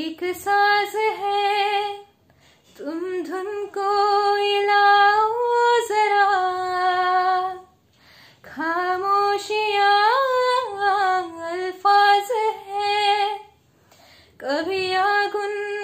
एक साज है तुम धुन को इलाओ जरा खामोशिया अल्फाज है कभी आगुन